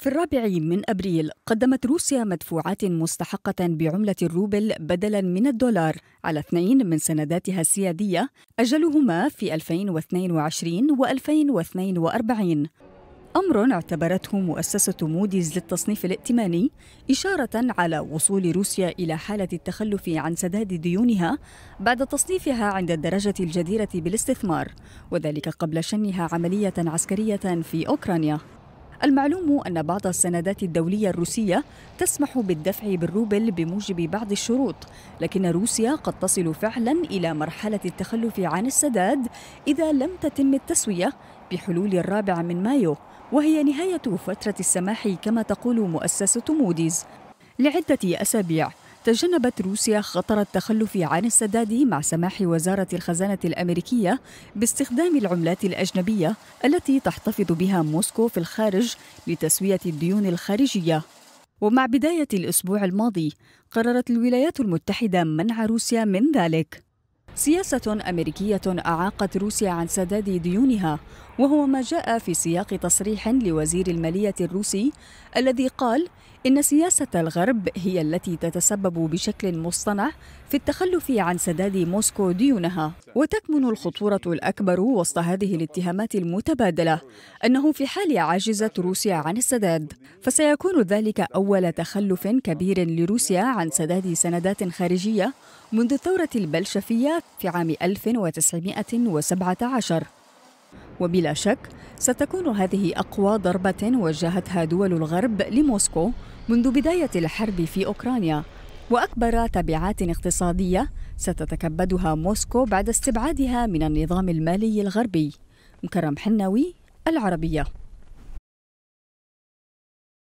في الرابع من أبريل قدمت روسيا مدفوعات مستحقة بعملة الروبل بدلا من الدولار على اثنين من سنداتها السيادية أجلهما في 2022 و 2042 أمر اعتبرته مؤسسة موديز للتصنيف الائتماني إشارة على وصول روسيا إلى حالة التخلف عن سداد ديونها بعد تصنيفها عند الدرجة الجديرة بالاستثمار وذلك قبل شنها عملية عسكرية في أوكرانيا المعلوم أن بعض السندات الدولية الروسية تسمح بالدفع بالروبل بموجب بعض الشروط لكن روسيا قد تصل فعلا إلى مرحلة التخلف عن السداد إذا لم تتم التسوية بحلول الرابع من مايو وهي نهاية فترة السماح كما تقول مؤسسة موديز لعدة أسابيع تجنبت روسيا خطر التخلف عن السداد مع سماح وزارة الخزانة الأمريكية باستخدام العملات الأجنبية التي تحتفظ بها موسكو في الخارج لتسوية الديون الخارجية ومع بداية الأسبوع الماضي قررت الولايات المتحدة منع روسيا من ذلك سياسة أمريكية أعاقت روسيا عن سداد ديونها وهو ما جاء في سياق تصريح لوزير المالية الروسي الذي قال إن سياسة الغرب هي التي تتسبب بشكل مصطنع في التخلف عن سداد موسكو ديونها وتكمن الخطورة الأكبر وسط هذه الاتهامات المتبادلة أنه في حال عجزت روسيا عن السداد فسيكون ذلك أول تخلف كبير لروسيا عن سداد سندات خارجية منذ الثورة البلشفية في عام 1917 وبلا شك ستكون هذه أقوى ضربة وجهتها دول الغرب لموسكو منذ بداية الحرب في أوكرانيا وأكبر تبعات اقتصادية ستتكبدها موسكو بعد استبعادها من النظام المالي الغربي مكرم حناوي العربيه